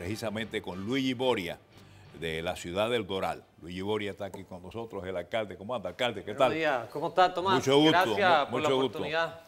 precisamente con Luigi Boria de la ciudad del Doral. Luigi Boria está aquí con nosotros, el alcalde. ¿Cómo anda, alcalde? ¿Qué tal? días. ¿Cómo está, Tomás? Mucho gusto. Gracias por la oportunidad.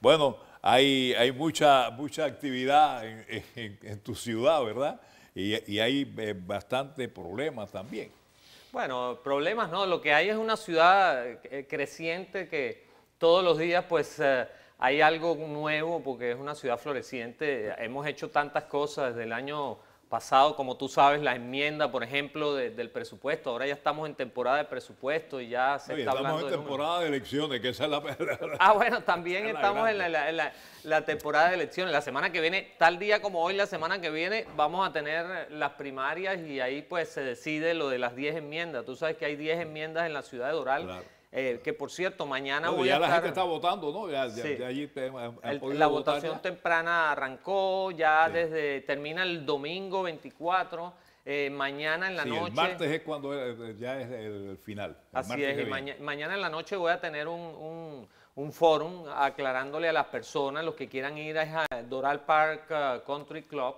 Bueno, hay, hay mucha, mucha actividad en, tu ciudad, ¿verdad? Y, hay bastantes eh, bastante problemas también. Bueno, problemas no. Lo que hay es una ciudad eh, creciente que todos los días, pues... Eh, hay algo nuevo porque es una ciudad floreciente. Hemos hecho tantas cosas desde el año pasado, como tú sabes, la enmienda, por ejemplo, del presupuesto. Ahora ya estamos en temporada de presupuesto y ya se está estamos hablando en temporada de, elecciones, que esa es la... ah, bueno, también estamos en la, temporada de elecciones. La semana que viene, tal día como hoy, la semana que viene, vamos a tener las primarias y ahí pues se decide lo de las 10 enmiendas. Tú sabes que hay 10 enmiendas en la ciudad de Doral. Eh, que por cierto, mañana voy a estar... la gente está votando, ¿no? Ya, allí la votación temprana arrancó, ya desde termina el domingo 24. Eh, mañana en la noche. El martes es cuando eh, ya es el final. así es, mañana en la noche voy a tener un, un, un fórum aclarándole a las personas, los que quieran ir a Doral Park uh, Country Club,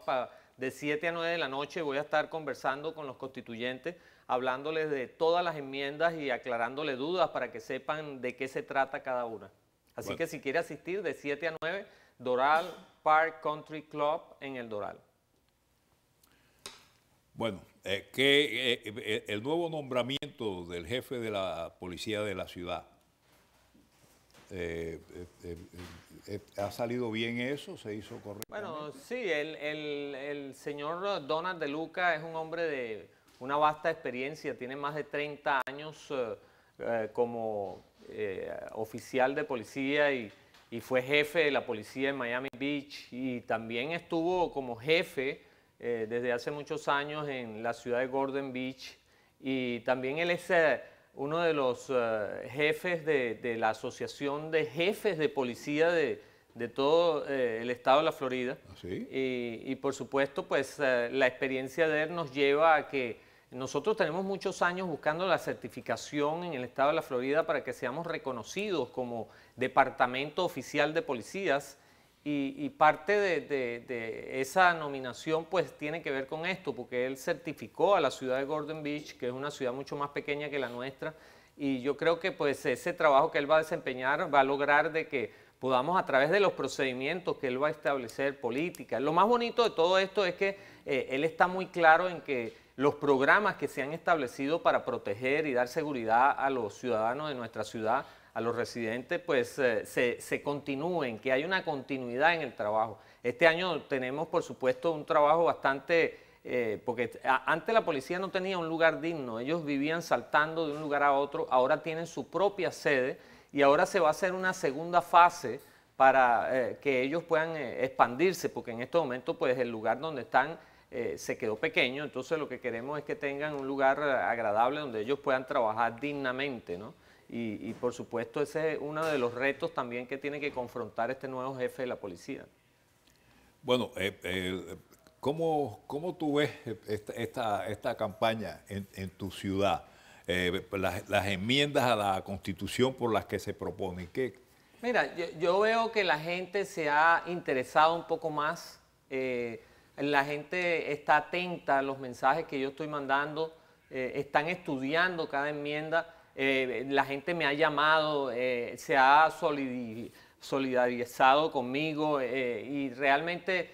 de 7 a 9 de la noche voy a estar conversando con los constituyentes hablándoles de todas las enmiendas y aclarándole dudas para que sepan de qué se trata cada una. Así que si quiere asistir de 7 a 9, Doral Park Country Club en el Doral. Bueno, eh, que eh, eh, el nuevo nombramiento del jefe de la policía de la ciudad, ¿ha salido bien eso? ¿Se hizo correcto? Bueno, sí, el señor Donald De Luca es un hombre de una vasta experiencia, tiene más de 30 años eh, eh, como eh, oficial de policía y, fue jefe de la policía en Miami Beach y también estuvo como jefe desde hace muchos años en la ciudad de Gordon Beach y también él es uno de los jefes de, la Asociación de Jefes de Policía de, de todo eh, el estado de la Florida. ¿Ah, y, por supuesto, pues eh, la experiencia de él nos lleva a que nosotros tenemos muchos años buscando la certificación en el estado de la Florida para que seamos reconocidos como Departamento Oficial de Policías. Y, parte de, de, esa nominación pues tiene que ver con esto, porque él certificó a la ciudad de Gordon Beach, que es una ciudad mucho más pequeña que la nuestra, y yo creo que pues ese trabajo que él va a desempeñar va a lograr de que podamos a través de los procedimientos que él va a establecer, políticas. Lo más bonito de todo esto es que eh, él está muy claro en que los programas que se han establecido para proteger y dar seguridad a los ciudadanos de nuestra ciudad, a los residentes, pues eh, se, continúen, que hay una continuidad en el trabajo. Este año tenemos, por supuesto, un trabajo bastante... Eh, porque antes la policía no tenía un lugar digno, ellos vivían saltando de un lugar a otro, ahora tienen su propia sede y ahora se va a hacer una segunda fase para eh, que ellos puedan eh, expandirse, porque en este momento pues el lugar donde están eh, se quedó pequeño, entonces lo que queremos es que tengan un lugar agradable donde ellos puedan trabajar dignamente, Y, por supuesto ese es uno de los retos también que tiene que confrontar este nuevo jefe de la policía. Bueno, ¿cómo, tú ves esta, campaña en tu ciudad? Eh, las, enmiendas a la Constitución por las que se propone Mira, yo, veo que la gente se ha interesado un poco más, eh, la gente está atenta a los mensajes que yo estoy mandando, eh, están estudiando cada enmienda, la gente me ha llamado, se ha solidarizado conmigo y realmente...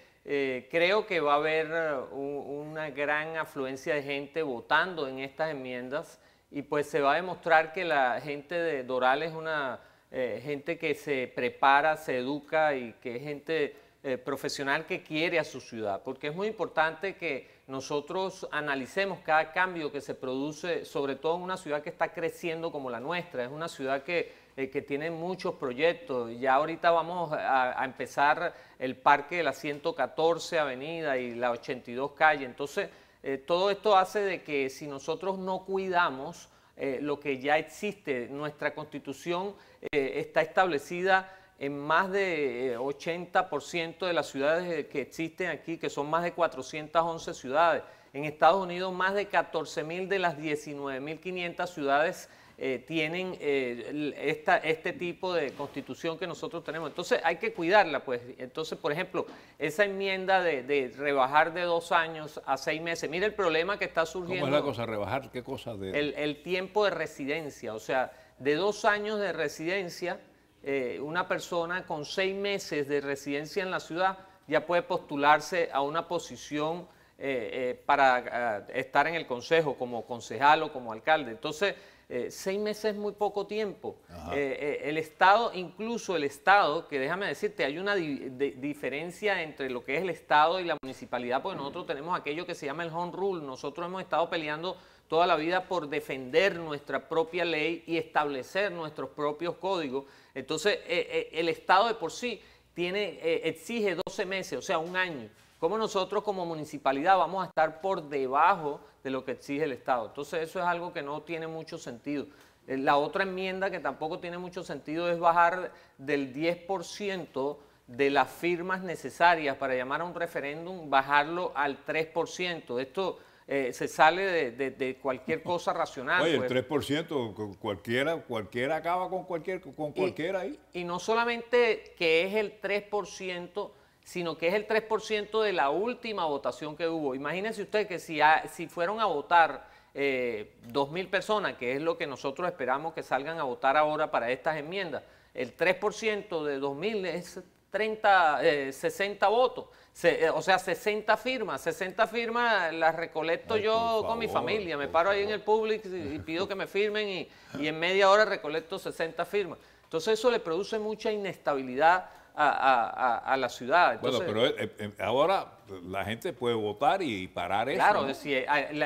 creo que va a haber una gran afluencia de gente votando en estas enmiendas y pues se va a demostrar que la gente de Doral es una eh, gente que se prepara, se educa y que es gente eh, profesional que quiere a su ciudad, porque es muy importante que nosotros analicemos cada cambio que se produce, sobre todo en una ciudad que está creciendo como la nuestra, es una ciudad que, eh, que tiene muchos proyectos, ya ahorita vamos a, empezar el parque de la 114 Avenida y la 82 Calle, entonces eh, todo esto hace de que si nosotros no cuidamos eh, lo que ya existe, nuestra constitución eh, está establecida en más de 80% de las ciudades que existen aquí, que son más de 411 ciudades. En Estados Unidos, más de 14.000 de las 19.500 ciudades eh, tienen eh, este tipo de constitución que nosotros tenemos. Entonces hay que cuidarla, pues. Entonces, por ejemplo, esa enmienda de, rebajar de dos años a seis meses, mira el problema que está surgiendo. ¿Cómo es la cosa? ¿Rebajar qué cosa? El, tiempo de residencia, o sea, de dos años de residencia, eh, una persona con seis meses de residencia en la ciudad ya puede postularse a una posición eh, eh, para ah, estar en el consejo como concejal o como alcalde. Entonces, eh, seis meses es muy poco tiempo. el Estado, incluso el Estado, que déjame decirte, hay una diferencia entre lo que es el Estado y la municipalidad, porque nosotros tenemos aquello que se llama el home rule. Nosotros hemos estado peleando toda la vida por defender nuestra propia ley y establecer nuestros propios códigos. Entonces, el Estado de por sí tiene, exige 12 meses, o sea, un año cómo nosotros como municipalidad vamos a estar por debajo de lo que exige el Estado. Entonces eso es algo que no tiene mucho sentido. Eh, la otra enmienda que tampoco tiene mucho sentido es bajar del 10% de las firmas necesarias para llamar a un referéndum, bajarlo al 3%. Esto eh, se sale de, cualquier cosa racional. Oye, el 3%, pues. cualquiera, cualquiera acaba con, cualquier, con cualquiera ahí. Y no solamente que es el 3%, sino que es el 3% de la última votación que hubo. Imagínense ustedes que si, si fueron a votar 2.000 eh, personas, que es lo que nosotros esperamos que salgan a votar ahora para estas enmiendas, el 3% de 2.000 es 30, 60 eh, votos, eh, o sea, 60 firmas, 60 firmas las recolecto yo con mi familia, me paro ahí en el público y, pido que me firmen y en media hora recolecto 60 firmas. Entonces eso le produce mucha inestabilidad a, la ciudad. bueno, pero eh, eh, eh, ahora la gente puede votar y parar eso. Claro,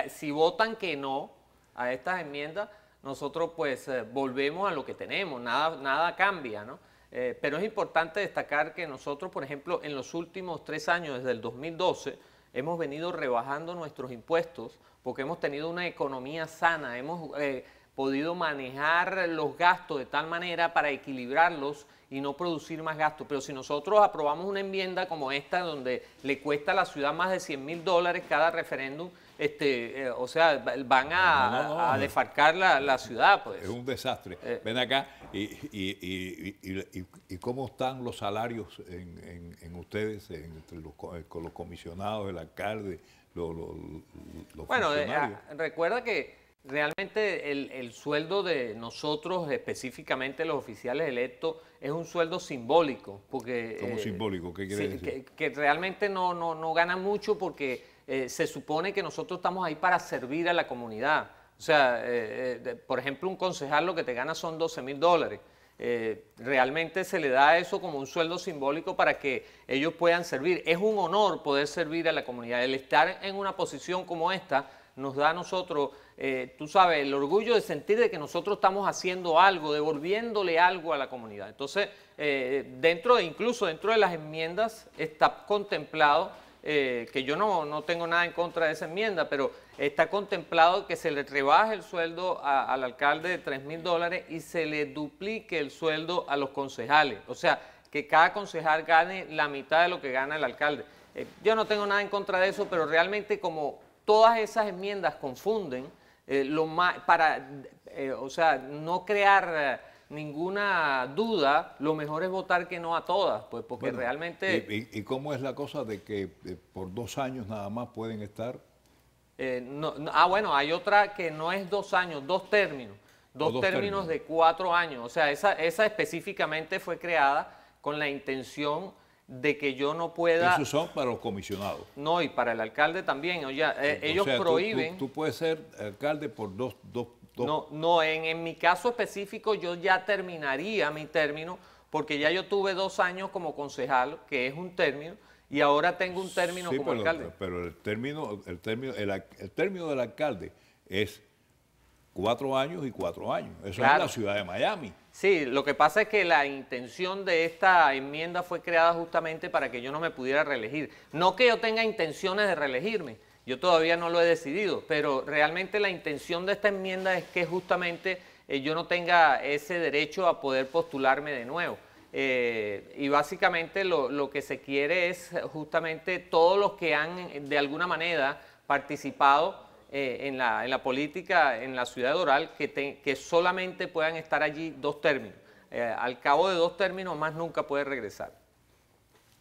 si, votan que no a estas enmiendas, nosotros pues volvemos a lo que tenemos, nada, nada cambia, ¿no? pero es importante destacar que nosotros, por ejemplo, en los últimos tres años, desde el 2012, hemos venido rebajando nuestros impuestos porque hemos tenido una economía sana, hemos podido manejar los gastos de tal manera para equilibrarlos y no producir más gastos. Pero si nosotros aprobamos una enmienda como esta, donde le cuesta a la ciudad más de 100 mil dólares cada referéndum, este, eh, o sea, van a, defarcar la, ciudad. Pues. Es un desastre. Eh, Ven acá, y, y, y, y, cómo están los salarios en, ustedes, entre los, eh, con los comisionados, el alcalde, los, los, bueno, ah, recuerda que Realmente el, sueldo de nosotros, específicamente los oficiales electos, es un sueldo simbólico. Porque, ¿Cómo eh, simbólico? ¿Qué quiere Que, realmente no, no, no gana mucho porque eh, se supone que nosotros estamos ahí para servir a la comunidad. O sea, eh, por ejemplo, un concejal lo que te gana son 12 mil dólares. realmente se le da eso como un sueldo simbólico para que ellos puedan servir. Es un honor poder servir a la comunidad. El estar en una posición como esta nos da a nosotros, eh, tú sabes, el orgullo de sentir de que nosotros estamos haciendo algo, devolviéndole algo a la comunidad. Entonces, eh, dentro incluso dentro de las enmiendas está contemplado, eh, que yo no, tengo nada en contra de esa enmienda, pero está contemplado que se le rebaje el sueldo al alcalde de 3 mil dólares y se le duplique el sueldo a los concejales. O sea, que cada concejal gane la mitad de lo que gana el alcalde. yo no tengo nada en contra de eso, pero realmente como todas esas enmiendas confunden, eh, lo para, eh, o sea, no crear eh, ninguna duda, lo mejor es votar que no a todas, pues porque realmente... Y, cómo es la cosa de que eh, por dos años nada más pueden estar? ah, bueno, hay otra que no es dos años, dos términos, dos, términos, de cuatro años, o sea, esa, esa específicamente fue creada con la intención de que yo no pueda... Esos son para los comisionados. No, y para el alcalde también. O, ya, eh, ellos prohíben... Tú, puedes ser alcalde por dos... dos, No, no en, mi caso específico yo ya terminaría mi término porque ya yo tuve dos años como concejal, que es un término, y ahora tengo un término como pero, alcalde. Pero el término, el término, el término del alcalde es cuatro años y cuatro años. Eso es la ciudad de Miami. Sí, lo que pasa es que la intención de esta enmienda fue creada justamente para que yo no me pudiera reelegir. No que yo tenga intenciones de reelegirme, yo todavía no lo he decidido, pero realmente la intención de esta enmienda es que justamente eh, yo no tenga ese derecho a poder postularme de nuevo. Eh, y básicamente lo, lo que se quiere es justamente todos los que han eh, de alguna manera participado eh, en, la, en, la, política en la ciudad de Doral que, que solamente puedan estar allí dos términos. Eh, al cabo de dos términos más nunca puede regresar.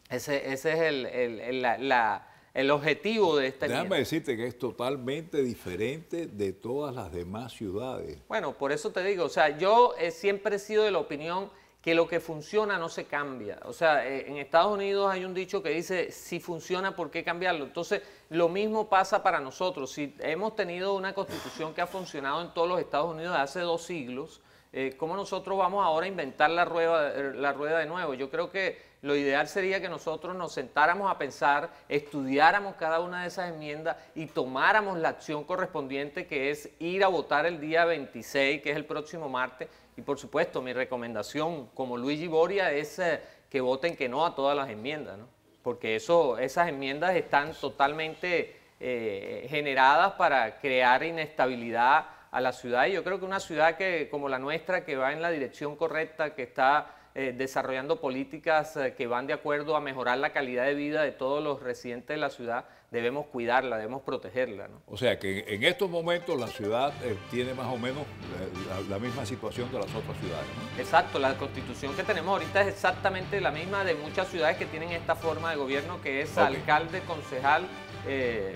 Ese, ese es el, el, la, el, objetivo de esta Déjame decirte que es totalmente diferente de todas las demás ciudades. Bueno, por eso te digo, o sea, yo eh, siempre he sido de la opinión que lo que funciona no se cambia. O sea, eh, en Estados Unidos hay un dicho que dice, si funciona, ¿por qué cambiarlo? Entonces, lo mismo pasa para nosotros. Si hemos tenido una constitución que ha funcionado en todos los Estados Unidos desde hace dos siglos, eh, ¿cómo nosotros vamos ahora a inventar la rueda, eh, la rueda de nuevo? Yo creo que lo ideal sería que nosotros nos sentáramos a pensar, estudiáramos cada una de esas enmiendas y tomáramos la acción correspondiente que es ir a votar el día 26, que es el próximo martes, y por supuesto, mi recomendación como Luigi Boria es eh, que voten que no a todas las enmiendas, ¿no? porque eso, esas enmiendas están totalmente eh, generadas para crear inestabilidad a la ciudad. Y yo creo que una ciudad que, como la nuestra, que va en la dirección correcta, que está eh, desarrollando políticas que van de acuerdo a mejorar la calidad de vida de todos los residentes de la ciudad, debemos cuidarla, debemos protegerla. O sea que en estos momentos la ciudad eh, tiene más o menos eh, la, misma situación de las otras ciudades. Exacto, la constitución que tenemos ahorita es exactamente la misma de muchas ciudades que tienen esta forma de gobierno que es alcalde, concejal, eh,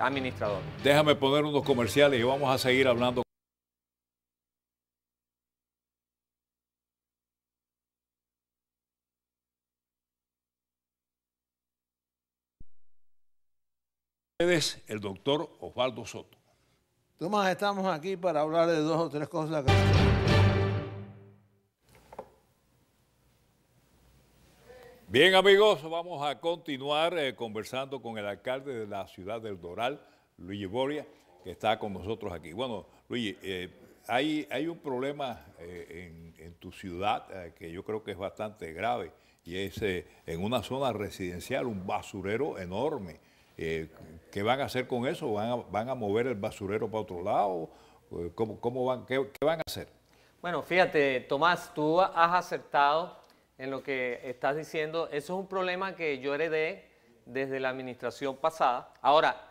administrador. Déjame poner unos comerciales y vamos a seguir hablando. el doctor Osvaldo Soto. Tomás, estamos aquí para hablar de dos o tres cosas Bien amigos, vamos a continuar eh, conversando con el alcalde de la ciudad del Doral, Luigi Boria, que está con nosotros aquí. Bueno, Luigi, eh, hay, un problema eh, en, tu ciudad que yo creo que es bastante grave y es en una zona residencial un basurero enorme eh, ¿Qué van a hacer con eso? ¿Van a, mover el basurero para otro lado? Eh, ¿Cómo, qué, van a hacer? Bueno, fíjate, Tomás, tú has acertado en lo que estás diciendo. Eso es un problema que yo heredé desde la administración pasada. Ahora,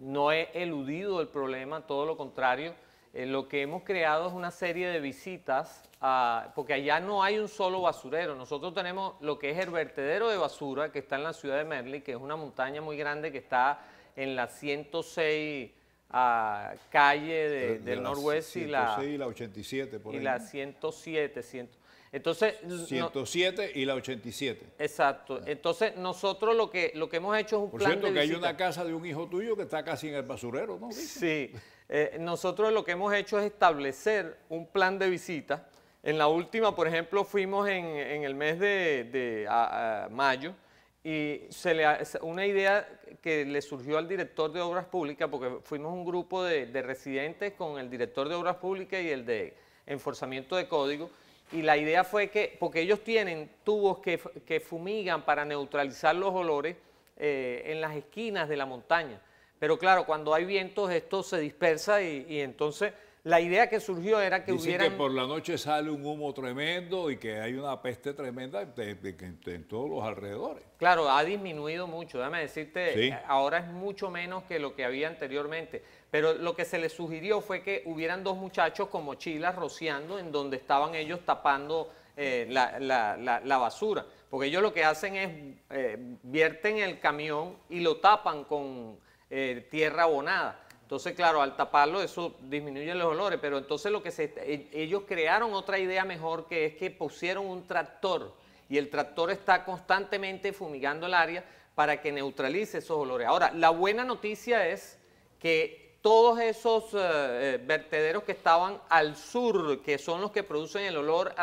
no he eludido el problema, todo lo contrario lo que hemos creado es una serie de visitas, porque allá no hay un solo basurero. Nosotros tenemos lo que es el vertedero de basura, que está en la ciudad de Merli, que es una montaña muy grande que está en la 106 ah, calle eh, del noroeste y la, 87, por y la 107, entonces, 107 y la 87. Exacto. Ah. Entonces, nosotros lo que, lo que hemos hecho es un plan Por cierto, que hay una casa de un hijo tuyo que está casi en el basurero, ¿no? Sí. Eh, nosotros lo que hemos hecho es establecer un plan de visita. En la última, por ejemplo, fuimos en, el mes de, mayo y se le, una idea que le surgió al director de Obras Públicas, porque fuimos un grupo de, de residentes con el director de Obras Públicas y el de enforzamiento de código, y la idea fue que, porque ellos tienen tubos que, fumigan para neutralizar los olores eh, en las esquinas de la montaña. Pero claro, cuando hay vientos esto se dispersa y entonces la idea que surgió era que hubiera que por la noche sale un humo tremendo y que hay una peste tremenda en, todos los alrededores. Claro, ha disminuido mucho. Déjame decirte, ahora es mucho menos que lo que había anteriormente. Pero lo que se les sugirió fue que hubieran dos muchachos con mochilas rociando en donde estaban ellos tapando eh, la, basura. Porque ellos lo que hacen es eh, vierten el camión y lo tapan con eh, tierra abonada. Entonces, claro, al taparlo eso disminuye los olores, pero entonces lo que se, e, ellos crearon otra idea mejor que es que pusieron un tractor y el tractor está constantemente fumigando el área para que neutralice esos olores. Ahora, la buena noticia es que todos esos eh, eh, vertederos que estaban al sur, que son los que producen el olor